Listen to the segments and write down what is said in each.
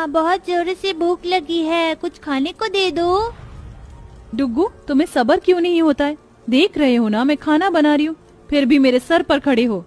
हाँ, बहुत जोर से भूख लगी है कुछ खाने को दे दो डुगू तुम्हें सबर क्यों नहीं होता है देख रहे हो ना मैं खाना बना रही हूँ फिर भी मेरे सर पर खड़े हो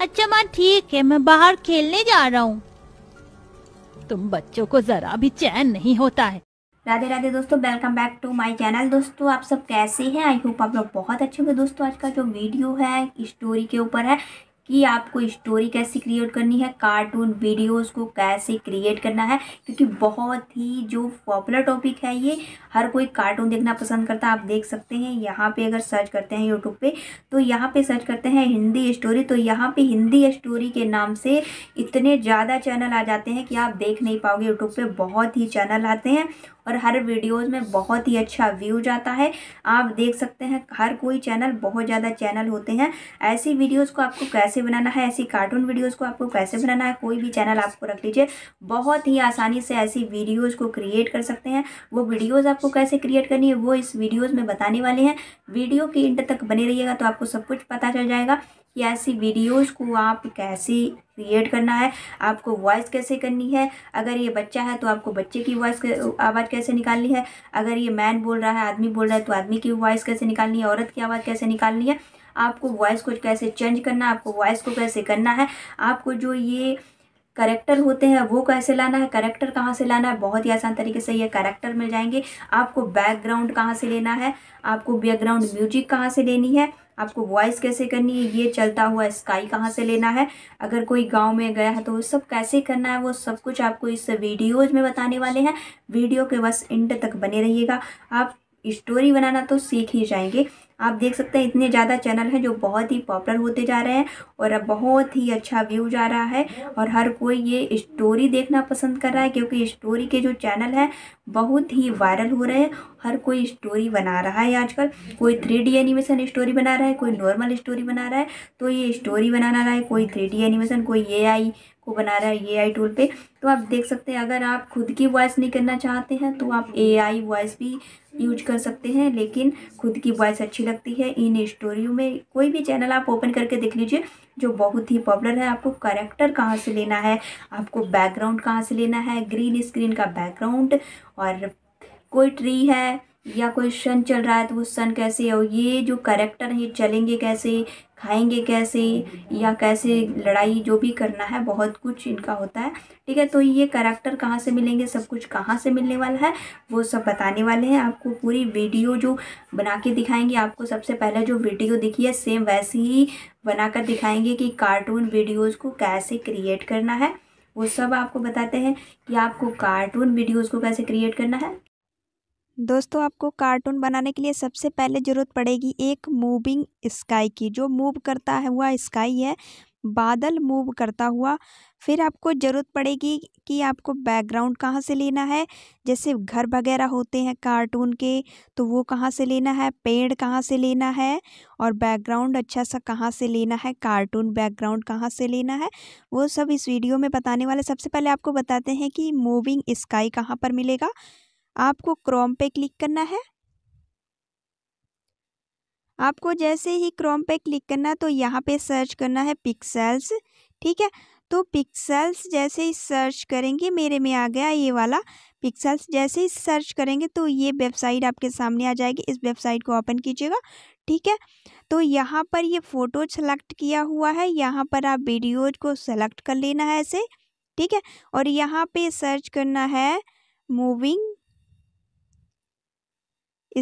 अच्छा माँ ठीक है मैं बाहर खेलने जा रहा हूँ तुम बच्चों को जरा भी चैन नहीं होता है राधे राधे दोस्तों welcome back to my channel दोस्तों आप सब कैसे हैं आई होप आप लोग बहुत अच्छे होंगे दोस्तों आज का जो वीडियो है स्टोरी के ऊपर है कि आपको स्टोरी कैसे क्रिएट करनी है कार्टून वीडियोस को कैसे क्रिएट करना है क्योंकि बहुत ही जो पॉपुलर टॉपिक है ये हर कोई कार्टून देखना पसंद करता है आप देख सकते हैं यहाँ पे अगर सर्च करते हैं यूट्यूब पे तो यहाँ पे सर्च करते हैं हिंदी स्टोरी तो यहाँ पे हिंदी स्टोरी के नाम से इतने ज़्यादा चैनल आ जाते हैं कि आप देख नहीं पाओगे यूट्यूब पर बहुत ही चैनल आते हैं और हर वीडियोस में बहुत ही अच्छा व्यू जाता है आप देख सकते हैं हर कोई चैनल बहुत ज़्यादा चैनल होते हैं ऐसी वीडियोस को आपको कैसे बनाना है ऐसी कार्टून वीडियोस को आपको कैसे बनाना है कोई भी चैनल आपको रख लीजिए बहुत ही आसानी से ऐसी वीडियोज़ को क्रिएट कर सकते हैं वो वीडियोज़ आपको कैसे क्रिएट करनी है वो इस वीडियोज़ में बताने वाले हैं वीडियो के इंट तक बने रहिएगा तो आपको सब कुछ पता चल जाएगा कि ऐसी वीडियोस को आप कैसे क्रिएट करना है आपको वॉइस कैसे करनी है अगर ये बच्चा है तो आपको बच्चे की वॉइस आवाज़ कैसे निकालनी है अगर ये मैन बोल रहा है आदमी बोल रहा है तो आदमी की वॉइस कैसे निकालनी है औरत की आवाज़ कैसे निकालनी है आपको वॉइस को कैसे चेंज करना है आपको वॉइस को कैसे करना है आपको जो ये करेक्टर होते हैं वो कैसे लाना है करेक्टर कहाँ से लाना है बहुत ही आसान तरीके से ये करेक्टर मिल जाएंगे आपको बैकग्राउंड कहाँ से लेना है आपको बैकग्राउंड म्यूजिक कहाँ से लेनी है आपको वॉइस कैसे करनी है ये चलता हुआ स्काई कहाँ से लेना है अगर कोई गांव में गया है तो वो सब कैसे करना है वो सब कुछ आपको इस वीडियोज में बताने वाले हैं वीडियो के बस इंड तक बने रहिएगा आप स्टोरी बनाना तो सीख ही जाएंगे आप देख सकते हैं इतने ज़्यादा चैनल हैं जो बहुत ही पॉपुलर होते जा रहे हैं और अब बहुत ही अच्छा व्यू जा रहा है और हर कोई ये स्टोरी देखना पसंद कर रहा है क्योंकि स्टोरी के जो चैनल हैं बहुत ही वायरल हो रहे हैं हर कोई स्टोरी बना रहा है आजकल कोई थ्री एनिमेशन स्टोरी बना रहा है कोई नॉर्मल स्टोरी बना रहा है तो ये स्टोरी बनाना रहा है कोई थ्री एनिमेशन कोई ए को बना रहा है ए आई टूल पे तो आप देख सकते हैं अगर आप खुद की वॉइस नहीं करना चाहते हैं तो आप ए आई वॉइस भी यूज कर सकते हैं लेकिन खुद की वॉइस अच्छी लगती है इन स्टोरियों में कोई भी चैनल आप ओपन करके देख लीजिए जो बहुत ही पॉपुलर है आपको करेक्टर कहाँ से लेना है आपको बैकग्राउंड कहाँ से लेना है ग्रीन स्क्रीन का बैकग्राउंड और कोई ट्री है या कोई सन चल रहा है तो वो सन कैसे हो ये जो करेक्टर हैं ये चलेंगे कैसे खाएंगे कैसे या कैसे लड़ाई जो भी करना है बहुत कुछ इनका होता है ठीक है तो ये करेक्टर कहाँ से मिलेंगे सब कुछ कहाँ से मिलने वाला है वो सब बताने वाले हैं आपको पूरी वीडियो जो बना के दिखाएंगे आपको सबसे पहले जो वीडियो दिखी है सेम वैसे ही बनाकर दिखाएंगे कि कार्टून वीडियोज़ को कैसे क्रिएट करना है वो सब आपको बताते हैं कि आपको कार्टून वीडियोज़ को कैसे क्रिएट करना है दोस्तों आपको कार्टून बनाने के लिए सबसे पहले ज़रूरत पड़ेगी एक मूविंग स्काई की जो मूव करता है हुआ स्काई है बादल मूव करता हुआ फिर आपको ज़रूरत पड़ेगी कि आपको बैकग्राउंड कहाँ से लेना है जैसे घर वगैरह होते हैं कार्टून के तो वो कहाँ से लेना है पेड़ कहाँ से लेना है और बैकग्राउंड अच्छा सा कहाँ से लेना है कार्टून बैकग्राउंड कहाँ से लेना है वो सब इस वीडियो में बताने वाले सबसे पहले आपको बताते हैं कि मूविंग स्काई कहाँ पर मिलेगा आपको क्रोम पे क्लिक करना है आपको जैसे ही क्रोम पे क्लिक करना तो यहाँ पे सर्च करना है पिक्सेल्स ठीक है तो पिक्सेल्स जैसे ही सर्च करेंगे मेरे में आ गया ये वाला पिक्सेल्स जैसे ही सर्च करेंगे तो ये वेबसाइट आपके सामने आ जाएगी इस वेबसाइट को ओपन कीजिएगा ठीक है तो यहाँ पर ये फ़ोटो सेलेक्ट किया हुआ है यहाँ पर आप वीडियोज को सेलेक्ट कर लेना है ऐसे ठीक है और यहाँ पे सर्च करना है मूविंग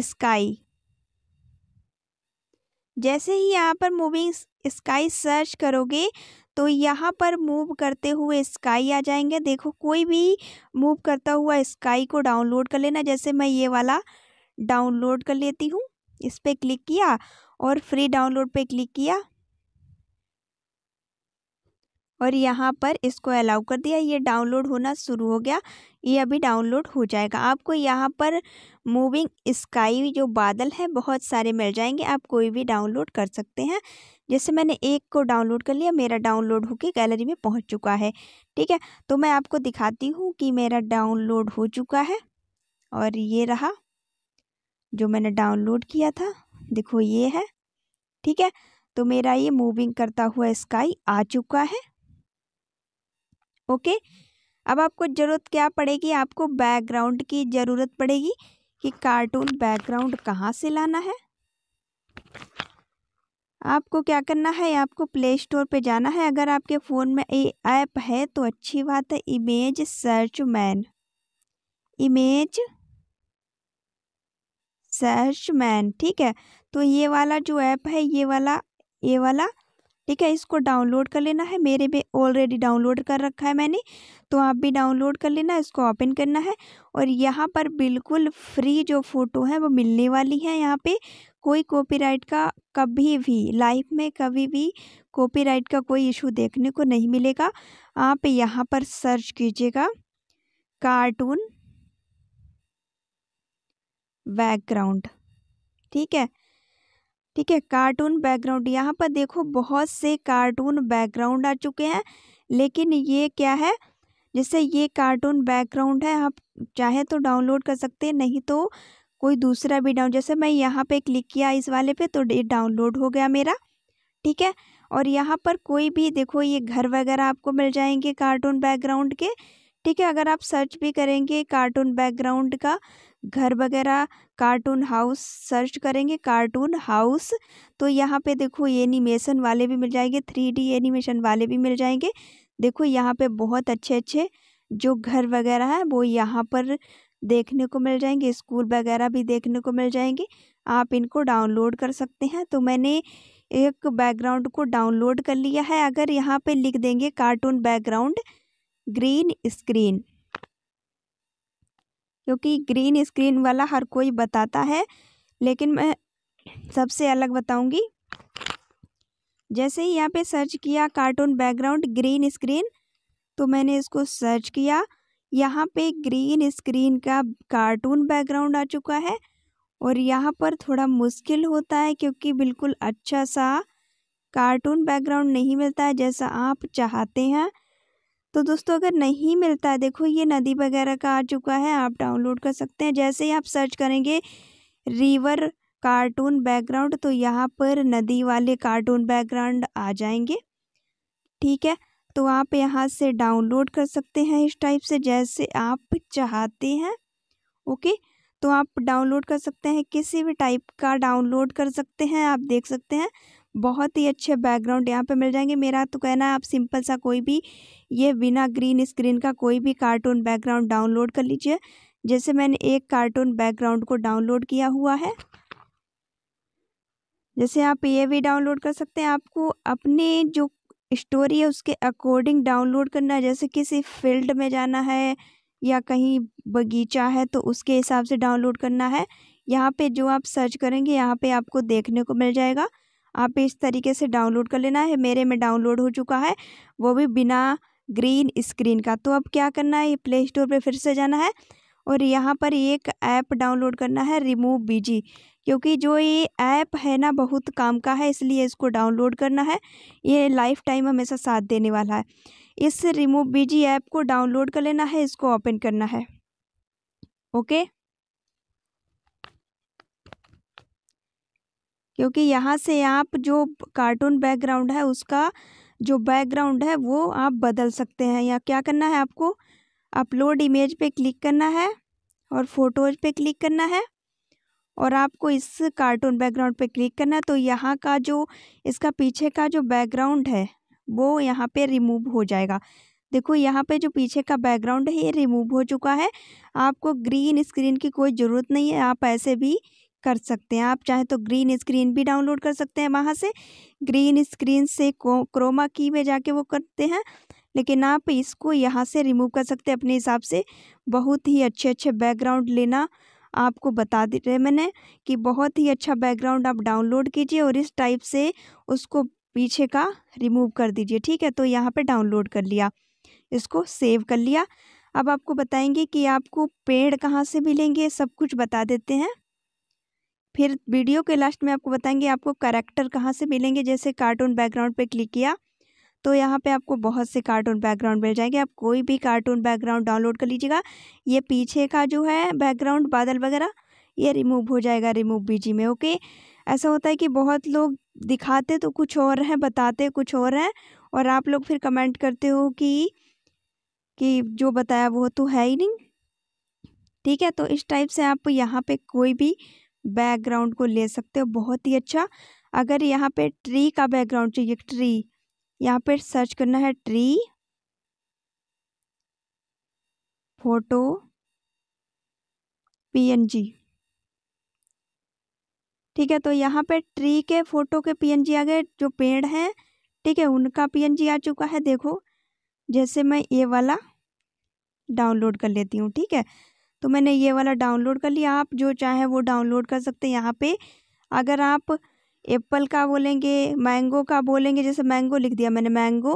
स्काई जैसे ही यहाँ पर मूविंग स्काई सर्च करोगे तो यहाँ पर मूव करते हुए स्काई आ जाएंगे देखो कोई भी मूव करता हुआ स्काई को डाउनलोड कर लेना जैसे मैं ये वाला डाउनलोड कर लेती हूँ इस पर क्लिक किया और फ्री डाउनलोड पे क्लिक किया और यहाँ पर इसको अलाउ कर दिया ये डाउनलोड होना शुरू हो गया ये अभी डाउनलोड हो जाएगा आपको यहाँ पर मूविंग स्काई जो बादल है बहुत सारे मिल जाएंगे आप कोई भी डाउनलोड कर सकते हैं जैसे मैंने एक को डाउनलोड कर लिया मेरा डाउनलोड होकर गैलरी में पहुँच चुका है ठीक है तो मैं आपको दिखाती हूँ कि मेरा डाउनलोड हो चुका है और ये रहा जो मैंने डाउनलोड किया था देखो ये है ठीक है तो मेरा ये मूविंग करता हुआ स्काई आ चुका है ओके अब आपको ज़रूरत क्या पड़ेगी आपको बैकग्राउंड की ज़रूरत पड़ेगी कि कार्टून बैकग्राउंड कहाँ से लाना है आपको क्या करना है आपको प्ले स्टोर पे जाना है अगर आपके फ़ोन में ऐप है तो अच्छी बात है image search man image search man ठीक है तो ये वाला जो ऐप है ये वाला ये वाला ठीक है इसको डाउनलोड कर लेना है मेरे में ऑलरेडी डाउनलोड कर रखा है मैंने तो आप भी डाउनलोड कर लेना इसको ओपन करना है और यहाँ पर बिल्कुल फ्री जो फ़ोटो है वो मिलने वाली है यहाँ पे कोई कॉपीराइट का कभी भी लाइफ में कभी भी कॉपीराइट का कोई इशू देखने को नहीं मिलेगा आप यहाँ पर सर्च कीजिएगा कार्टून बैकग्राउंड ठीक है ठीक है कार्टून बैकग्राउंड यहाँ पर देखो बहुत से कार्टून बैकग्राउंड आ चुके हैं लेकिन ये क्या है जैसे ये कार्टून बैकग्राउंड है आप चाहे तो डाउनलोड कर सकते हैं नहीं तो कोई दूसरा भी डाउन जैसे मैं यहाँ पे क्लिक किया इस वाले पे तो ये डाउनलोड हो गया मेरा ठीक है और यहाँ पर कोई भी देखो ये घर वगैरह आपको मिल जाएंगे कार्टून बैकग्राउंड के ठीक है अगर आप सर्च भी करेंगे कार्टून बैकग्राउंड का घर वगैरह कार्टून हाउस सर्च करेंगे कार्टून हाउस तो यहाँ पे देखो ये एनिमेशन वाले भी मिल जाएंगे थ्री डी एनिमेशन वाले भी मिल जाएंगे देखो यहाँ पे बहुत अच्छे अच्छे जो घर वगैरह है वो यहाँ पर देखने को मिल जाएंगे स्कूल वगैरह भी देखने को मिल जाएंगे आप इनको डाउनलोड कर सकते हैं तो मैंने एक बैकग्राउंड को डाउनलोड कर लिया है अगर यहाँ पे लिख देंगे कार्टून बैकग्राउंड ग्रीन स्क्रीन क्योंकि ग्रीन स्क्रीन वाला हर कोई बताता है लेकिन मैं सबसे अलग बताऊंगी जैसे ही यहाँ पे सर्च किया कार्टून बैकग्राउंड ग्रीन स्क्रीन तो मैंने इसको सर्च किया यहाँ पे ग्रीन स्क्रीन का कार्टून बैकग्राउंड आ चुका है और यहाँ पर थोड़ा मुश्किल होता है क्योंकि बिल्कुल अच्छा सा कार्टून बैकग्राउंड नहीं मिलता है जैसा आप चाहते हैं तो दोस्तों अगर नहीं मिलता है देखो ये नदी वगैरह का आ चुका है आप डाउनलोड कर सकते हैं जैसे ही आप सर्च करेंगे रिवर कार्टून बैकग्राउंड तो यहाँ पर नदी वाले कार्टून बैकग्राउंड आ जाएंगे ठीक है तो आप यहाँ से डाउनलोड कर सकते हैं इस टाइप से जैसे आप चाहते हैं ओके तो आप डाउनलोड कर सकते हैं किसी भी टाइप का डाउनलोड कर सकते हैं आप देख सकते हैं बहुत ही अच्छे बैकग्राउंड यहाँ पे मिल जाएंगे मेरा तो कहना है आप सिंपल सा कोई भी ये बिना ग्रीन स्क्रीन का कोई भी कार्टून बैकग्राउंड डाउनलोड कर लीजिए जैसे मैंने एक कार्टून बैकग्राउंड को डाउनलोड किया हुआ है जैसे आप ये भी डाउनलोड कर सकते हैं आपको अपने जो स्टोरी है उसके अकॉर्डिंग डाउनलोड करना है जैसे किसी फील्ड में जाना है या कहीं बगीचा है तो उसके हिसाब से डाउनलोड करना है यहाँ पे जो आप सर्च करेंगे यहाँ पे आपको देखने को मिल जाएगा आप इस तरीके से डाउनलोड कर लेना है मेरे में डाउनलोड हो चुका है वो भी बिना ग्रीन स्क्रीन का तो अब क्या करना है प्ले स्टोर पर फिर से जाना है और यहाँ पर एक ऐप डाउनलोड करना है रिमूव बीजी क्योंकि जो ये ऐप है ना बहुत काम का है इसलिए इसको डाउनलोड करना है ये लाइफ टाइम हमेशा साथ देने वाला है इस रिमूव बीजी ऐप को डाउनलोड कर लेना है इसको ओपन करना है ओके क्योंकि यहाँ से आप जो कार्टून बैकग्राउंड है उसका जो बैकग्राउंड है वो आप बदल सकते हैं या क्या करना है आपको अपलोड इमेज पे क्लिक करना है और फोटोज पे क्लिक करना है और आपको इस कार्टून बैकग्राउंड पे क्लिक करना है तो यहाँ का जो इसका पीछे का जो बैकग्राउंड है वो यहाँ पे रिमूव हो जाएगा देखो यहाँ पे जो पीछे का बैकग्राउंड है ये रिमूव हो चुका है आपको ग्रीन स्क्रीन की कोई ज़रूरत नहीं है आप ऐसे भी कर सकते हैं आप चाहे तो ग्रीन स्क्रीन भी डाउनलोड कर सकते हैं वहाँ से ग्रीन स्क्रीन से क्रोमा की में जाके वो करते हैं लेकिन आप इसको यहाँ से रिमूव कर सकते हैं अपने हिसाब से बहुत ही अच्छे अच्छे बैकग्राउंड लेना आपको बता दे रहे मैंने कि बहुत ही अच्छा बैकग्राउंड आप डाउनलोड कीजिए और इस टाइप से उसको पीछे का रिमूव कर दीजिए ठीक है तो यहाँ पे डाउनलोड कर लिया इसको सेव कर लिया अब आपको बताएंगे कि आपको पेड़ कहाँ से मिलेंगे सब कुछ बता देते हैं फिर वीडियो के लास्ट में आपको बताएंगे आपको करेक्टर कहाँ से मिलेंगे जैसे कार्टून बैकग्राउंड पे क्लिक किया तो यहाँ पे आपको बहुत से कार्टून बैकग्राउंड मिल जाएंगे आप कोई भी कार्टून बैकग्राउंड डाउनलोड कर लीजिएगा ये पीछे का जो है बैकग्राउंड बादल वगैरह ये रिमूव हो जाएगा रिमूव बीजी में ओके ऐसा होता है कि बहुत लोग दिखाते तो कुछ और हैं बताते कुछ और हैं और आप लोग फिर कमेंट करते हो कि कि जो बताया वो तो है ही नहीं ठीक है तो इस टाइप से आप यहाँ पे कोई भी बैकग्राउंड को ले सकते हो बहुत ही अच्छा अगर यहाँ पे ट्री का बैकग्राउंड चाहिए ट्री यहाँ पे सर्च करना है ट्री फोटो पीएनजी ठीक है तो यहाँ पे ट्री के फोटो के पीएनजी आ गए जो पेड़ हैं ठीक है उनका पीएनजी आ चुका है देखो जैसे मैं ये वाला डाउनलोड कर लेती हूँ ठीक है तो मैंने ये वाला डाउनलोड कर लिया आप जो चाहे वो डाउनलोड कर सकते हैं यहाँ पे अगर आप एप्पल का बोलेंगे मैंगो का बोलेंगे जैसे मैंगो लिख दिया मैंने मैंगो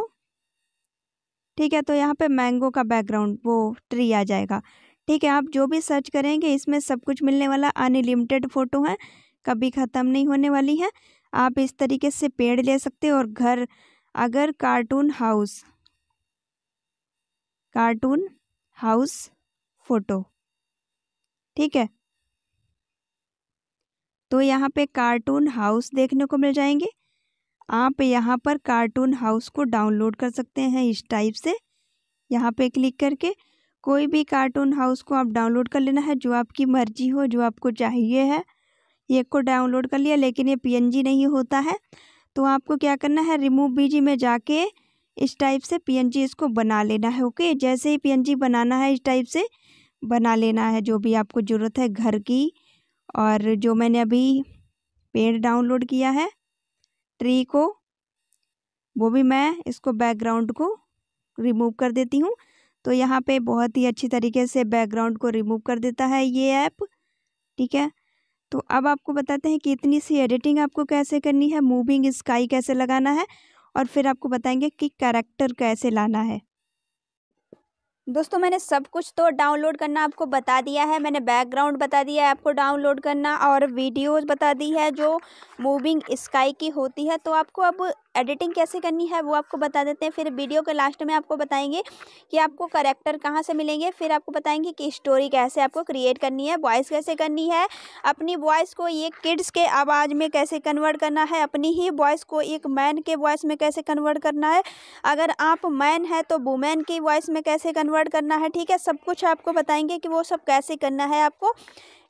ठीक है तो यहाँ पे मैंगो का बैकग्राउंड वो ट्री आ जाएगा ठीक है आप जो भी सर्च करेंगे इसमें सब कुछ मिलने वाला अनलिमिटेड फ़ोटो है कभी ख़त्म नहीं होने वाली है आप इस तरीके से पेड़ ले सकते और घर अगर cartoon house cartoon house photo ठीक है तो यहाँ पे कार्टून हाउस देखने को मिल जाएंगे आप यहाँ पर कार्टून हाउस को डाउनलोड कर सकते हैं इस टाइप से यहाँ पे क्लिक करके कोई भी कार्टून हाउस को आप डाउनलोड कर लेना है जो आपकी मर्जी हो जो आपको चाहिए है ये को डाउनलोड कर लिया लेकिन ये पीएनजी नहीं होता है तो आपको क्या करना है रिमूव बीजी में जाके इस टाइप से पीएनजी इसको बना लेना है ओके जैसे ही पीएनजी बनाना है इस टाइप से बना लेना है जो भी आपको ज़रूरत है घर की और जो मैंने अभी पेड़ डाउनलोड किया है ट्री को वो भी मैं इसको बैकग्राउंड को रिमूव कर देती हूँ तो यहाँ पे बहुत ही अच्छी तरीके से बैकग्राउंड को रिमूव कर देता है ये ऐप ठीक है तो अब आपको बताते हैं कि इतनी सी एडिटिंग आपको कैसे करनी है मूविंग स्काई कैसे लगाना है और फिर आपको बताएंगे कि कैरेक्टर कैसे लाना है दोस्तों मैंने सब कुछ तो डाउनलोड करना आपको बता दिया है मैंने बैकग्राउंड बता दिया है आपको डाउनलोड करना और वीडियोस बता दी है जो मूविंग स्काई की होती है तो आपको अब एडिटिंग कैसे करनी है वो आपको बता देते हैं फिर वीडियो के लास्ट में आपको बताएंगे कि आपको करेक्टर कहाँ से मिलेंगे फिर आपको बताएंगे कि स्टोरी कैसे आपको क्रिएट करनी है वॉइस कैसे करनी है अपनी वॉइस को ये किड्स के आवाज़ में कैसे कन्वर्ट करना है अपनी ही वॉइस को एक मैन के वॉइस में कैसे कन्वर्ट करना है अगर आप मैन है तो वुमेन की वॉइस में कैसे कन्वर्ट करना है ठीक है सब कुछ आपको बताएंगे कि वो सब कैसे करना है आपको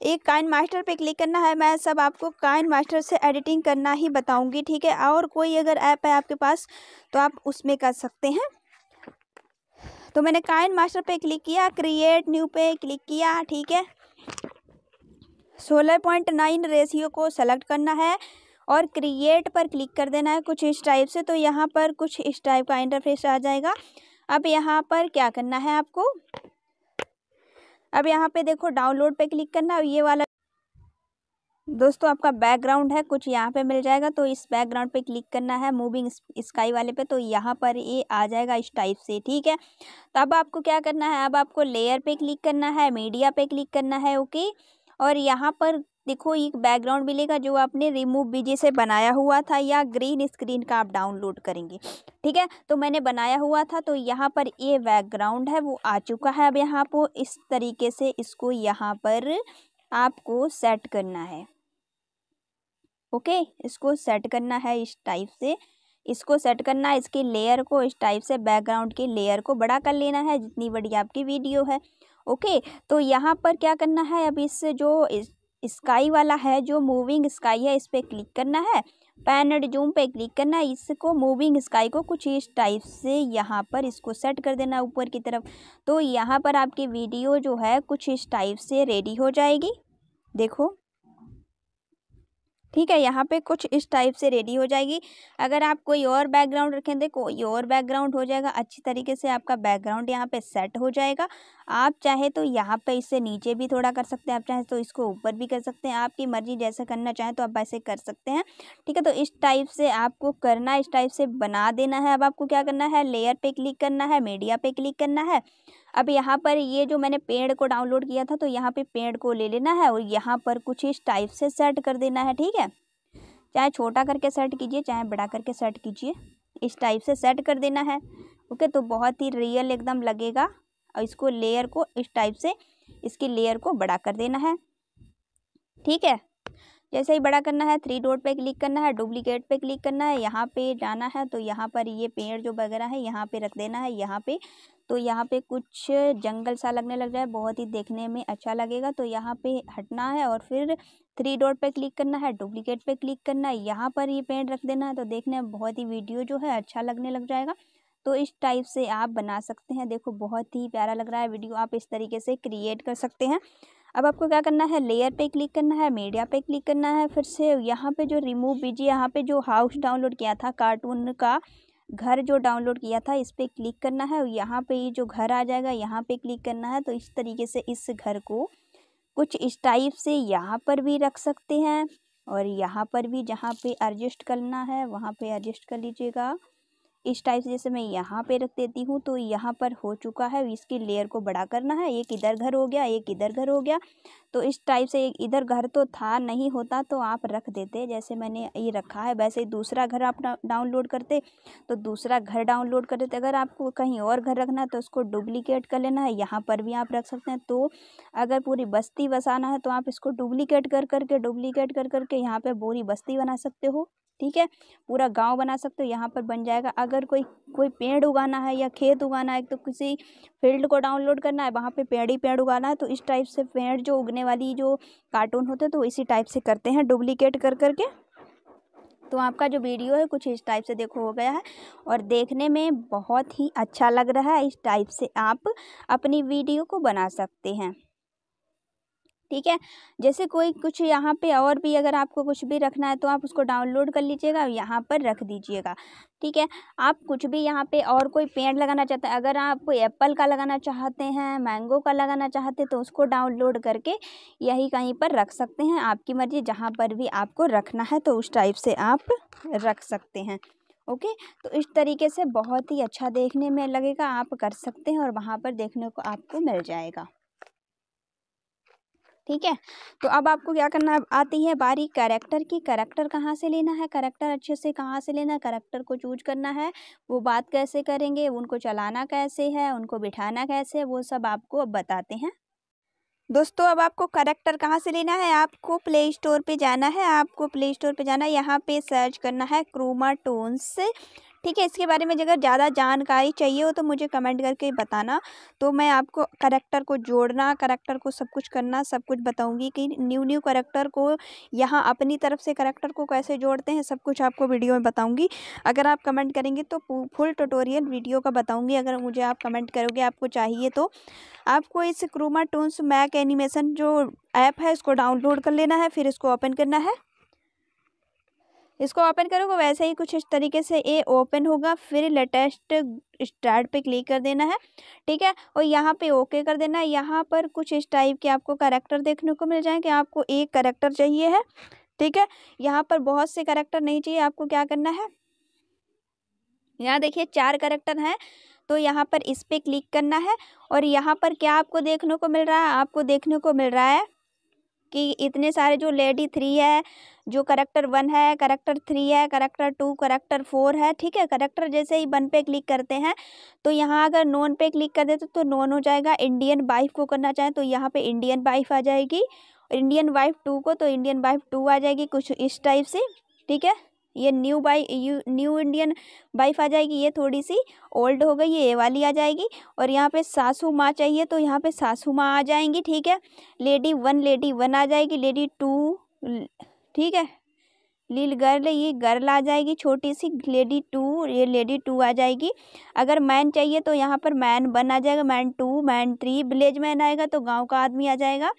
एक काइन मास्टर पे क्लिक करना है मैं सब आपको काइन मास्टर से एडिटिंग करना ही बताऊंगी ठीक है और कोई अगर ऐप है आपके पास तो आप उसमें कर सकते हैं तो मैंने काइन मास्टर पे क्लिक किया क्रिएट न्यू पे क्लिक किया ठीक है सोलह पॉइंट नाइन रेशियो को सेलेक्ट करना है और क्रिएट पर क्लिक कर देना है कुछ इस टाइप से तो यहाँ पर कुछ इस टाइप का इंटरफेस आ जाएगा अब यहाँ पर क्या करना है आपको अब यहाँ पे देखो डाउनलोड पे क्लिक करना और ये वाला दोस्तों आपका बैकग्राउंड है कुछ यहाँ पे मिल जाएगा तो इस बैकग्राउंड पे क्लिक करना है मूविंग स्काई वाले पे तो यहाँ पर ये आ जाएगा इस टाइप से ठीक है तो अब आपको क्या करना है अब आपको लेयर पे क्लिक करना है मीडिया पे क्लिक करना है ओके और यहाँ पर देखो एक बैकग्राउंड मिलेगा जो आपने रिमूव बीजे से बनाया हुआ था या ग्रीन स्क्रीन का आप डाउनलोड करेंगे ठीक है तो मैंने बनाया हुआ था तो यहाँ पर ये बैकग्राउंड है वो आ चुका है अब यहाँ पर इस तरीके से इसको यहाँ पर आपको सेट करना है ओके इसको सेट करना है इस टाइप से इसको सेट करना है इसके लेयर को इस टाइप से बैकग्राउंड के लेयर को बड़ा कर लेना है जितनी बड़ी आपकी वीडियो है ओके तो यहाँ पर क्या करना है अब इस जो इस स्काई वाला है जो मूविंग स्काई है इस पर क्लिक करना है पैन एंड जूम पे क्लिक करना है इसको मूविंग स्काई को कुछ इस टाइप से यहाँ पर इसको सेट कर देना ऊपर की तरफ तो यहाँ पर आपकी वीडियो जो है कुछ इस टाइप से रेडी हो जाएगी देखो ठीक है यहाँ पे कुछ इस टाइप से रेडी हो जाएगी अगर आप कोई और बैकग्राउंड रखें तो कोई और बैकग्राउंड हो जाएगा अच्छी तरीके से आपका बैकग्राउंड यहाँ पे सेट हो जाएगा आप चाहे तो यहाँ पे इससे नीचे भी थोड़ा कर सकते हैं आप चाहे तो इसको ऊपर भी कर सकते हैं आपकी मर्जी जैसे करना चाहें तो आप वैसे कर सकते हैं ठीक है तो इस टाइप से आपको करना इस टाइप से बना देना है अब आपको क्या करना है लेयर पर क्लिक करना है मीडिया पर क्लिक करना है अब यहाँ पर ये जो मैंने पेड़ को डाउनलोड किया था तो यहाँ पे पेड़ को ले लेना है और यहाँ पर कुछ इस टाइप से सेट कर देना है ठीक है चाहे छोटा करके सेट कीजिए चाहे बड़ा करके सेट कीजिए इस टाइप से सेट कर देना है ओके तो बहुत ही रियल एकदम लगेगा और इसको लेयर को इस टाइप से इसकी लेयर को बड़ा कर देना है ठीक है जैसे ही बड़ा करना है थ्री डॉट पे क्लिक करना है डुप्लीकेट पे क्लिक करना है यहाँ पे जाना है तो यहाँ पर ये पेड़ जो वगैरह है यहाँ पे रख देना है यहाँ पे तो यहाँ पे कुछ जंगल सा लगने लग जाए बहुत ही देखने में अच्छा लगेगा तो यहाँ पे हटना है और फिर थ्री डॉट पे क्लिक करना है डुप्लीकेट पे क्लिक करना है यहाँ पर ये पेड़ रख देना है तो देखने में बहुत ही वीडियो जो है अच्छा लगने लग जाएगा तो इस टाइप से आप बना सकते हैं देखो बहुत ही प्यारा लग रहा है वीडियो आप इस तरीके से क्रिएट कर सकते हैं अब आपको क्या करना है लेयर पे क्लिक करना है मीडिया पे क्लिक करना है फिर से यहाँ पे जो रिमूव बीजी यहाँ पे जो हाउस डाउनलोड किया था कार्टून का घर जो डाउनलोड किया था इस पर क्लिक करना है यहाँ पर ये जो घर आ जाएगा यहाँ पर क्लिक करना है तो इस तरीके से इस घर को कुछ इस टाइप से यहाँ पर भी रख सकते हैं और यहाँ पर भी जहाँ पे एडजस्ट करना है वहाँ पे एडजस्ट कर लीजिएगा इस टाइप से जैसे मैं यहाँ पे रख देती हूँ तो यहाँ पर हो चुका है इसकी लेयर को बड़ा करना है एक इधर घर हो गया एक इधर घर हो गया तो इस टाइप से एक इधर घर तो था नहीं होता तो आप रख देते जैसे मैंने ये रखा है वैसे ही दूसरा घर आप डाउनलोड करते तो दूसरा घर डाउनलोड कर देते अगर आपको कहीं और घर रखना है तो उसको डुप्लीकेट कर लेना है यहाँ पर भी आप रख सकते हैं तो अगर पूरी बस्ती बसाना है तो आप इसको डुप्लीकेट कर करके डुप्लीकेट कर करके यहाँ पर पूरी बस्ती बना सकते हो ठीक है पूरा गांव बना सकते हो यहाँ पर बन जाएगा अगर कोई कोई पेड़ उगाना है या खेत उगाना है तो किसी फील्ड को डाउनलोड करना है वहाँ पे पेड़ ही पेड़ उगाना है तो इस टाइप से पेड़ जो उगने वाली जो कार्टून होते हैं तो इसी टाइप से करते हैं डुप्लीकेट कर करके तो आपका जो वीडियो है कुछ इस टाइप से देखो हो गया है और देखने में बहुत ही अच्छा लग रहा है इस टाइप से आप अपनी वीडियो को बना सकते हैं ठीक है जैसे कोई कुछ यहाँ पे और भी अगर आपको कुछ भी रखना है तो आप उसको डाउनलोड कर लीजिएगा यहाँ पर रख दीजिएगा ठीक है आप कुछ भी यहाँ पे और कोई पेड़ लगाना चाहते हैं अगर आप कोई एप्पल का लगाना चाहते हैं मैंगो का लगाना चाहते हैं तो उसको डाउनलोड करके यही कहीं पर रख सकते हैं आपकी मर्ज़ी जहाँ पर भी आपको रखना है तो उस टाइप से आप रख सकते हैं ओके तो इस तरीके से बहुत ही अच्छा देखने में लगेगा आप कर सकते हैं और वहाँ पर देखने को आपको मिल जाएगा ठीक है तो अब आपको क्या करना आती है बारी करेक्टर की करेक्टर कहाँ से लेना है करेक्टर अच्छे से कहाँ से लेना है करेक्टर को चूज करना है वो बात कैसे करेंगे उनको चलाना कैसे है उनको बिठाना कैसे है वो सब आपको अब बताते हैं दोस्तों अब आपको करेक्टर कहाँ से लेना है आपको प्ले स्टोर पे जाना है आपको प्ले स्टोर पे जाना है यहाँ पे सर्च करना है क्रोमा टोन्स ठीक है इसके बारे में अगर ज़्यादा जानकारी चाहिए हो तो मुझे कमेंट करके बताना तो मैं आपको करेक्टर को जोड़ना करेक्टर को सब कुछ करना सब कुछ बताऊँगी कि न्यू न्यू करेक्टर को यहाँ अपनी तरफ से करेक्टर को कैसे जोड़ते हैं सब कुछ आपको वीडियो में बताऊँगी अगर आप कमेंट करेंगे तो फुल टूटोरियल वीडियो का बताऊँगी अगर मुझे आप कमेंट करोगे आपको चाहिए तो आपको इस क्रोमा टोन्स मैक एनिमेशन जो ऐप है इसको डाउनलोड कर लेना है फिर इसको ओपन करना है इसको ओपन करोगे वैसे ही कुछ इस तरीके से ये ओपन होगा फिर लेटेस्ट स्टार्ट पे क्लिक कर देना है ठीक है और यहाँ पे ओके कर देना है यहाँ पर कुछ इस टाइप के आपको करेक्टर देखने को मिल जाएंगे आपको एक करेक्टर चाहिए है ठीक है यहाँ पर बहुत से करेक्टर नहीं चाहिए आपको क्या करना है यहाँ देखिए चार करेक्टर हैं तो यहाँ पर इस पर क्लिक करना है और यहाँ पर क्या आपको देखने को मिल रहा है आपको देखने को मिल रहा है कि इतने सारे जो लेडी थ्री है जो करेक्टर वन है करेक्टर थ्री है करेक्टर टू करेक्टर फोर है ठीक है करेक्टर जैसे ही वन पे क्लिक करते हैं तो यहाँ अगर नॉन पे क्लिक कर देते तो नॉन हो जाएगा इंडियन वाइफ को करना चाहें तो यहाँ पे इंडियन वाइफ आ जाएगी इंडियन वाइफ टू को तो इंडियन वाइफ टू आ जाएगी कुछ इस टाइप से ठीक है ये न्यू बाई न्यू इंडियन वाइफ आ जाएगी ये थोड़ी सी ओल्ड हो गई ये वाली आ जाएगी और यहाँ पे सासू माँ चाहिए तो यहाँ पे सासू माँ आ जाएंगी ठीक है लेडी वन लेडी वन आ जाएगी लेडी टू ठीक है लील गर्ल ये गर्ल आ जाएगी छोटी सी लेडी टू ये लेडी टू आ जाएगी अगर मैन चाहिए तो यहाँ पर मैन वन आ जाएगा man two man three village man आएगा तो गांव का आदमी आ जाएगा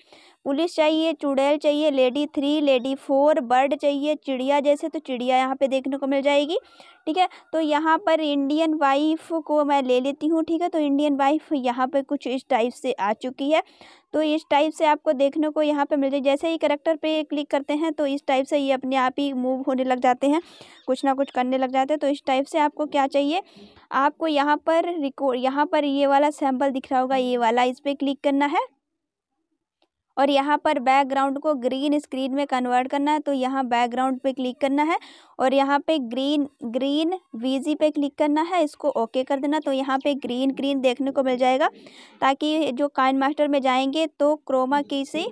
पुलिस चाहिए चुड़ैल चाहिए lady three lady four bird चाहिए चिड़िया जैसे तो चिड़िया यहाँ पे देखने को मिल जाएगी ठीक है तो यहाँ पर इंडियन वाइफ को मैं ले लेती हूँ ठीक है तो इंडियन वाइफ यहाँ पे कुछ इस टाइप से आ चुकी है तो इस टाइप से आपको देखने को यहाँ पे मिल जाए जैसे ही करेक्टर पे क्लिक करते हैं तो इस टाइप से ये अपने आप ही मूव होने लग जाते हैं कुछ ना कुछ करने लग जाते हैं तो इस टाइप से आपको क्या चाहिए आपको यहाँ पर रिकॉर्ड यहाँ पर ये वाला सैम्पल दिख रहा होगा ये वाला इस पर क्लिक करना है और यहाँ पर बैकग्राउंड को ग्रीन स्क्रीन में कन्वर्ट करना है तो यहाँ बैकग्राउंड पे क्लिक करना है और यहाँ पे ग्रीन ग्रीन वीजी पे क्लिक करना है इसको ओके कर देना तो यहाँ पे ग्रीन ग्रीन देखने को मिल जाएगा ताकि जो काइन मास्टर में जाएंगे तो क्रोमा की से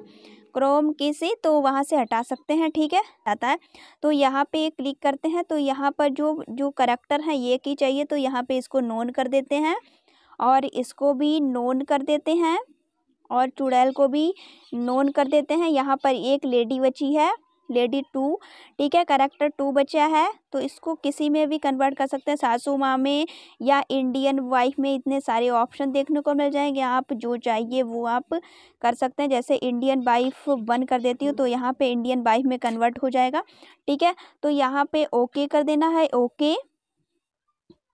क्रोम की से तो वहाँ से हटा सकते हैं ठीक है आता है तो यहाँ पे क्लिक करते हैं तो यहाँ पर जो जो करेक्टर हैं ये की चाहिए तो यहाँ पे इसको नोन कर देते हैं और इसको भी नोन कर देते हैं और चुड़ैल को भी नोन कर देते हैं यहाँ पर एक लेडी बची है लेडी टू ठीक है करेक्टर टू बचा है तो इसको किसी में भी कन्वर्ट कर सकते हैं सासू माँ में या इंडियन वाइफ में इतने सारे ऑप्शन देखने को मिल जाएंगे आप जो चाहिए वो आप कर सकते हैं जैसे इंडियन वाइफ वन कर देती हूँ तो यहाँ पे इंडियन वाइफ में कन्वर्ट हो जाएगा ठीक है तो यहाँ पे ओके कर देना है ओके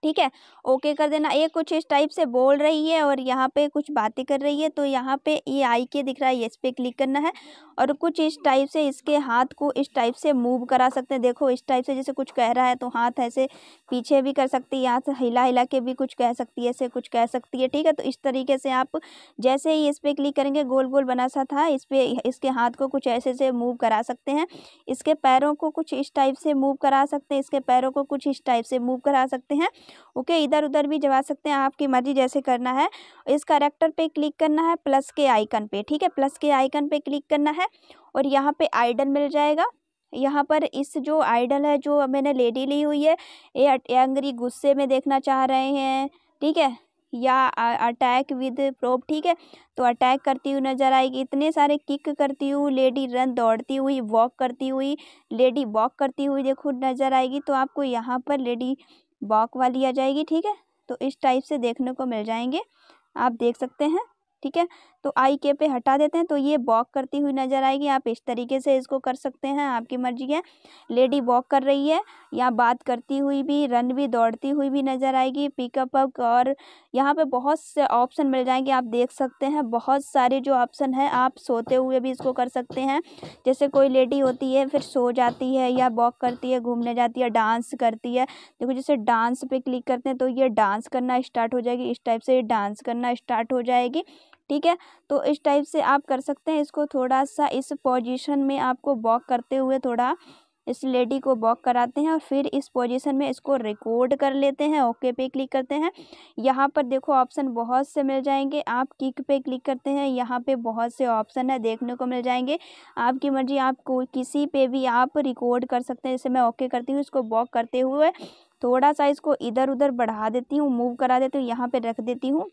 ठीक है ओके कर देना ये कुछ इस टाइप से बोल रही है और यहाँ पे कुछ बातें कर रही है तो यहाँ पे ये आई के दिख रहा है इस पर क्लिक करना है और कुछ इस टाइप से इसके हाथ को इस टाइप से मूव करा सकते हैं देखो इस टाइप से जैसे कुछ कह रहा है तो हाथ ऐसे पीछे भी कर सकती है यहाँ से हिला हिला के भी कुछ कह सकती है ऐसे कुछ कह सकती है ठीक है तो इस तरीके से आप जैसे ही इस पर क्लिक करेंगे गोल गोल बना सा था इस पर इसके हाथ को कुछ ऐसे से मूव करा सकते हैं इसके पैरों को कुछ इस टाइप से मूव करा सकते हैं इसके पैरों को कुछ इस टाइप से मूव करा सकते हैं ओके इधर उधर भी जवा सकते हैं आपकी मर्जी जैसे करना है इस करेक्टर पे क्लिक करना है प्लस के आइकन पे ठीक है प्लस के आइकन पे क्लिक करना है और यहाँ पे आइडल मिल जाएगा यहाँ पर इस जो आइडल है जो मैंने लेडी ली हुई है ये एंग्री गुस्से में देखना चाह रहे हैं ठीक है या अटैक विद प्रोप ठीक है तो अटैक करती हुई नज़र आएगी इतने सारे किक करती हुई लेडी रन दौड़ती हुई वॉक करती हुई लेडी वॉक करती हुई देखो नज़र आएगी तो आपको यहाँ पर लेडी बॉक वाली आ जाएगी ठीक है तो इस टाइप से देखने को मिल जाएंगे आप देख सकते हैं ठीक है तो आई के पे हटा देते हैं तो ये वॉक करती हुई नज़र आएगी आप इस तरीके से इसको कर सकते हैं आपकी मर्जी है लेडी वॉक कर रही है या बात करती हुई भी रन भी दौड़ती हुई भी नज़र आएगी पिकअप अप और यहाँ पे बहुत से ऑप्शन मिल जाएंगे आप देख सकते हैं बहुत सारे जो ऑप्शन हैं आप सोते हुए भी इसको कर सकते हैं जैसे कोई लेडी होती है फिर सो जाती है या वॉक करती है घूमने जाती है डांस करती है देखो जैसे डांस पर क्लिक करते हैं तो ये डांस करना स्टार्ट हो जाएगी इस टाइप से ये डांस करना स्टार्ट हो जाएगी ठीक है तो इस टाइप से आप कर सकते हैं इसको थोड़ा सा इस पोजीशन में आपको वॉक करते हुए थोड़ा इस लेडी को वॉक कराते हैं और फिर इस पोजीशन में इसको रिकॉर्ड कर लेते हैं ओके पे क्लिक करते हैं यहाँ पर देखो ऑप्शन बहुत से मिल जाएंगे आप किक पे क्लिक करते हैं यहाँ पे बहुत से ऑप्शन है देखने को मिल जाएंगे आपकी मर्जी आप किसी पे भी आप रिकॉर्ड कर सकते हैं जैसे मैं ओके करती हूँ इसको वॉक करते हुए थोड़ा सा इसको इधर उधर बढ़ा देती हूँ मूव करा देती हूँ यहाँ पर रख देती हूँ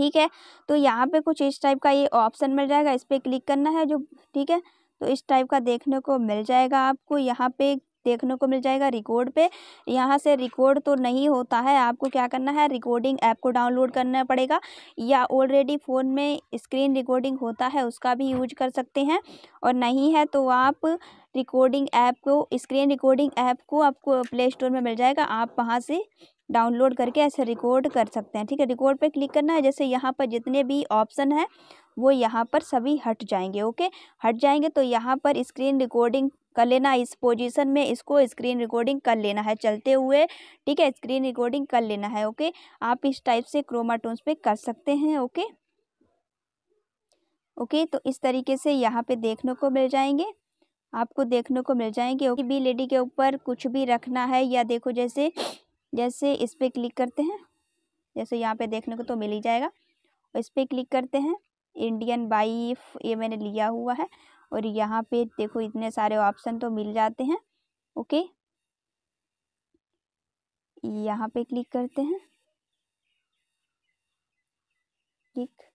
ठीक है तो यहाँ पे कुछ इस टाइप का ये ऑप्शन मिल जाएगा इस पर क्लिक करना है जो ठीक है तो इस टाइप का देखने को मिल जाएगा आपको यहाँ पे देखने को मिल जाएगा रिकॉर्ड पे यहाँ से रिकॉर्ड तो नहीं होता है आपको क्या करना है रिकॉर्डिंग ऐप को डाउनलोड करना पड़ेगा या ऑलरेडी फ़ोन में स्क्रीन रिकॉर्डिंग होता है उसका भी यूज कर सकते हैं और नहीं है तो आप रिकॉर्डिंग ऐप को स्क्रीन रिकॉर्डिंग ऐप को आपको प्ले स्टोर में मिल जाएगा आप वहाँ से डाउनलोड करके ऐसे रिकॉर्ड कर सकते हैं ठीक है रिकॉर्ड पर क्लिक करना है जैसे यहाँ पर जितने भी ऑप्शन हैं वो यहाँ पर सभी हट जाएंगे ओके हट जाएंगे तो यहाँ पर स्क्रीन रिकॉर्डिंग कर लेना इस पोजीशन में इसको स्क्रीन रिकॉर्डिंग कर लेना है चलते हुए ठीक है स्क्रीन रिकॉर्डिंग कर लेना है ओके आप इस टाइप से क्रोमाटोन्स पे कर सकते हैं ओके ओके तो इस तरीके से यहाँ पे देखने को मिल जाएंगे आपको देखने को मिल जाएंगे ओके बी लेडी के ऊपर कुछ भी रखना है या देखो जैसे जैसे इस पर क्लिक करते हैं जैसे यहाँ पे देखने को तो मिल ही जाएगा इस पर क्लिक करते हैं इंडियन बाइफ ये मैंने लिया हुआ है और यहाँ पे देखो इतने सारे ऑप्शन तो मिल जाते हैं ओके यहाँ पे क्लिक करते हैं क्लिक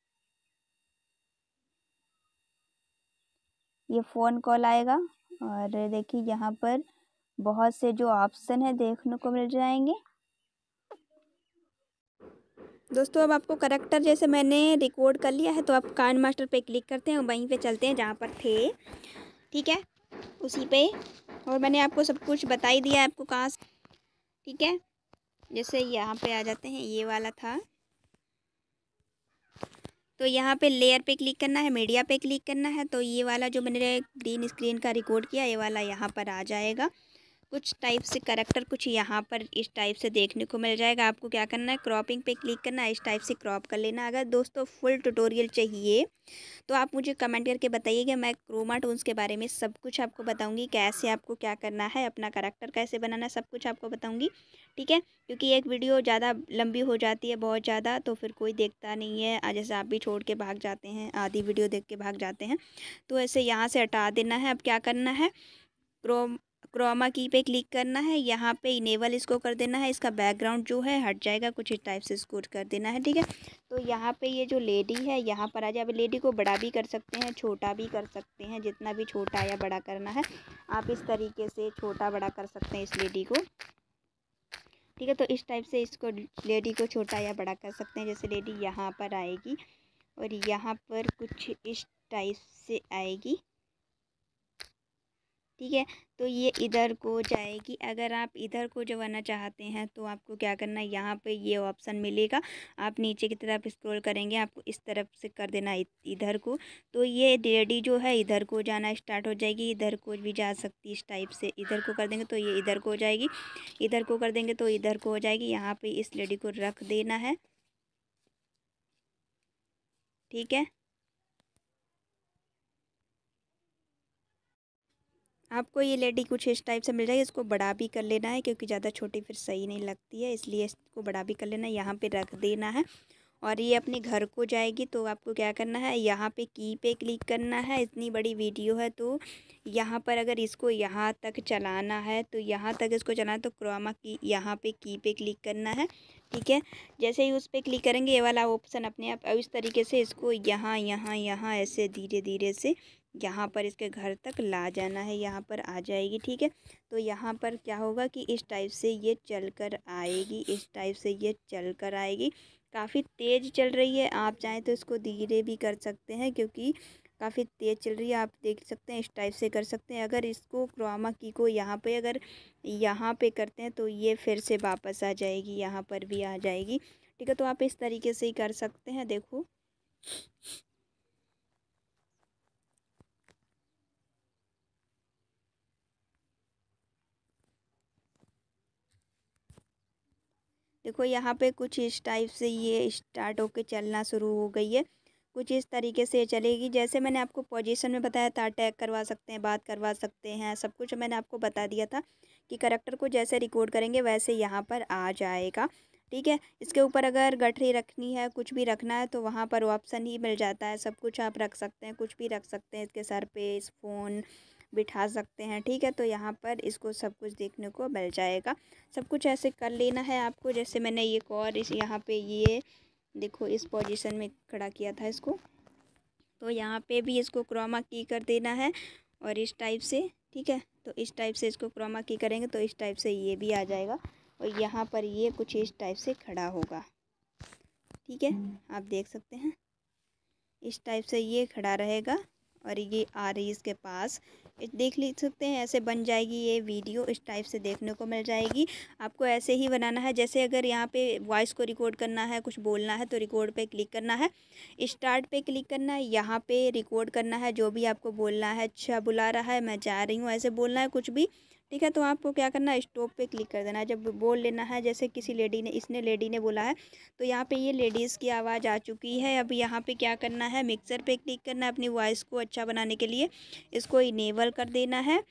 ये फ़ोन कॉल आएगा और देखिए यहाँ पर बहुत से जो ऑप्शन है देखने को मिल जाएंगे दोस्तों अब आपको करेक्टर जैसे मैंने रिकॉर्ड कर लिया है तो आप कान मास्टर पे क्लिक करते हैं और वहीं पे चलते हैं जहाँ पर थे ठीक है उसी पे और मैंने आपको सब कुछ बता ही दिया आपको कहाँ ठीक है जैसे यहाँ पे आ जाते हैं ये वाला था तो यहाँ पे लेयर पे क्लिक करना है मीडिया पे क्लिक करना है तो ये वाला जो मैंने ग्रीन स्क्रीन का रिकॉर्ड किया ये वाला यहाँ पर आ जाएगा कुछ टाइप से करेक्टर कुछ यहाँ पर इस टाइप से देखने को मिल जाएगा आपको क्या करना है क्रॉपिंग पे क्लिक करना है इस टाइप से क्रॉप कर लेना अगर दोस्तों फुल ट्यूटोरियल चाहिए तो आप मुझे कमेंट करके बताइएगा मैं क्रोमा टोन्स के बारे में सब कुछ आपको बताऊँगी कैसे आपको क्या करना है अपना करेक्टर कैसे बनाना सब कुछ आपको बताऊँगी ठीक है क्योंकि एक वीडियो ज़्यादा लंबी हो जाती है बहुत ज़्यादा तो फिर कोई देखता नहीं है जैसे आप भी छोड़ के भाग जाते हैं आधी वीडियो देख के भाग जाते हैं तो ऐसे यहाँ से हटा देना है अब क्या करना है क्रोम क्रोमा की पे क्लिक करना है यहाँ पे इनेबल इसको कर देना है इसका बैकग्राउंड जो है हट जाएगा कुछ इस टाइप से इसको कर देना है ठीक है तो यहाँ पे ये जो लेडी है यहाँ पर आ जाए अब लेडी को बड़ा भी कर सकते हैं छोटा भी कर सकते हैं जितना भी छोटा या बड़ा करना है आप इस तरीके से छोटा बड़ा कर सकते हैं इस लेडी को ठीक है तो इस टाइप से इसको लेडी को छोटा या बड़ा कर सकते हैं जैसे लेडी यहाँ पर आएगी और यहाँ पर कुछ इस टाइप से आएगी ठीक है तो ये इधर को जाएगी अगर आप इधर को जवाना चाहते हैं तो आपको क्या करना है यहाँ पर ये ऑप्शन मिलेगा आप नीचे की तरफ स्क्रॉल करेंगे आपको इस तरफ से कर देना इधर को तो ये रेडी जो है इधर को जाना स्टार्ट हो जाएगी इधर को भी जा सकती इस टाइप से इधर को कर देंगे तो ये इधर को हो जाएगी इधर को कर देंगे तो इधर को हो जाएगी यहाँ पर इस लेडी को रख देना है ठीक है आपको ये लेडी कुछ इस टाइप से मिल जाएगी इसको बड़ा भी कर लेना है क्योंकि ज़्यादा छोटी फिर सही नहीं लगती है इसलिए इसको बड़ा भी कर लेना है यहाँ पर रख देना है और ये अपने घर को जाएगी तो आपको क्या करना है यहाँ पे की पे क्लिक करना है इतनी बड़ी वीडियो है तो यहाँ पर अगर इसको यहाँ तक चलाना है तो यहाँ तक इसको चलाना तो क्रोमा की यहाँ पे की पे क्लिक करना है ठीक है जैसे ही उस पर क्लिक करेंगे ये वाला ऑप्शन अपने आप इस तरीके से इसको यहाँ यहाँ यहाँ ऐसे धीरे धीरे से यहाँ पर इसके घर तक ला जाना है यहाँ पर आ जाएगी ठीक है तो यहाँ पर क्या होगा कि इस टाइप से ये चल कर आएगी इस टाइप से ये चल कर आएगी काफ़ी तेज़ चल रही है आप चाहें तो इसको धीरे भी कर सकते हैं क्योंकि काफ़ी तेज़ चल रही है आप देख सकते हैं इस टाइप से कर सकते हैं अगर इसको क्रोमा की को यहाँ पे अगर यहाँ पे करते हैं तो ये फिर से वापस आ जाएगी यहाँ पर भी आ जाएगी ठीक है तो आप इस तरीके से ही कर सकते हैं देखो देखो यहाँ पे कुछ इस टाइप से ये स्टार्ट होकर चलना शुरू हो गई है कुछ इस तरीके से चलेगी जैसे मैंने आपको पोजीशन में बताया था अटैक करवा सकते हैं बात करवा सकते हैं सब कुछ मैंने आपको बता दिया था कि करेक्टर को जैसे रिकॉर्ड करेंगे वैसे यहाँ पर आ जाएगा ठीक है इसके ऊपर अगर गठरी रखनी है कुछ भी रखना है तो वहाँ पर ऑप्शन ही मिल जाता है सब कुछ आप रख सकते हैं कुछ भी रख सकते हैं इसके सर पे इस फ़ोन बिठा सकते हैं ठीक है तो यहाँ पर इसको सब कुछ देखने को मिल जाएगा सब कुछ ऐसे कर लेना है आपको जैसे मैंने ये और इस यहाँ पे ये देखो इस पोजीशन में खड़ा किया था इसको तो यहाँ पे भी इसको क्रोमा की कर देना है और इस टाइप से ठीक है तो इस टाइप से इसको क्रोमा की करेंगे तो इस टाइप से ये भी आ जाएगा और यहाँ पर ये कुछ इस टाइप से खड़ा होगा ठीक है हम्म। आप देख सकते हैं इस टाइप से ये खड़ा रहेगा और ये आ रही इसके पास देख ले सकते हैं ऐसे बन जाएगी ये वीडियो इस टाइप से देखने को मिल जाएगी आपको ऐसे ही बनाना है जैसे अगर यहाँ पे वॉइस को रिकॉर्ड करना है कुछ बोलना है तो रिकॉर्ड पे क्लिक करना है स्टार्ट पे क्लिक करना है यहाँ पे रिकॉर्ड करना है जो भी आपको बोलना है अच्छा बुला रहा है मैं जा रही हूँ ऐसे बोलना है कुछ भी ठीक है तो आपको क्या करना है स्टॉप पे क्लिक कर देना है जब बोल लेना है जैसे किसी लेडी ने इसने लेडी ने बोला है तो यहाँ पे ये लेडीज़ की आवाज़ आ चुकी है अब यहाँ पे क्या करना है मिक्सर पे क्लिक करना है अपनी वॉइस को अच्छा बनाने के लिए इसको इनेबल कर देना है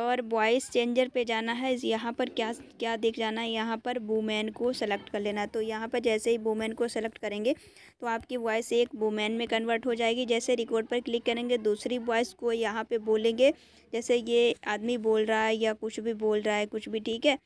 और वॉइस चेंजर पे जाना है यहाँ पर क्या क्या देख जाना है यहाँ पर वूमेन को सेलेक्ट कर लेना तो यहाँ पर जैसे ही वूमेन को सेलेक्ट करेंगे तो आपकी वॉइस एक वूमेन में कन्वर्ट हो जाएगी जैसे रिकॉर्ड पर क्लिक करेंगे दूसरी वॉइस को यहाँ पर बोलेंगे जैसे ये आदमी बोल रहा है या कुछ भी बोल रहा है कुछ भी ठीक है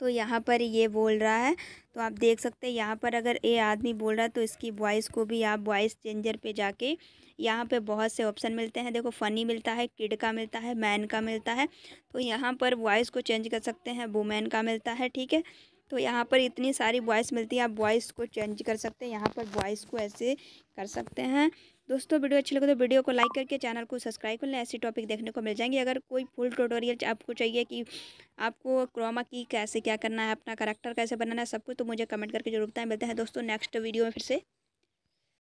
तो यहाँ पर ये बोल रहा है तो आप देख सकते हैं यहाँ पर अगर ये आदमी बोल रहा है तो इसकी वॉइस को भी आप वॉइस चेंजर पे जाके यहाँ पे बहुत से ऑप्शन मिलते हैं देखो फ़नी मिलता है किड का मिलता है मैन का मिलता है तो यहाँ पर वॉइस को चेंज कर सकते हैं वुमेन का मिलता है ठीक है तो यहाँ पर इतनी सारी वॉइस मिलती है आप वॉइस को चेंज कर सकते हैं यहाँ पर वॉइस को ऐसे कर सकते हैं दोस्तों वीडियो अच्छी लगे तो वीडियो को लाइक करके चैनल को सब्सक्राइब कर लें ऐसी टॉपिक देखने को मिल जाएंगे अगर कोई फुल ट्यूटोरियल आपको चाहिए कि आपको क्रोमा की कैसे क्या करना है अपना करैक्टर कैसे बनाना है सब कुछ तो मुझे कमेंट करके जरूरत है मिलते हैं दोस्तों नेक्स्ट वीडियो में फिर से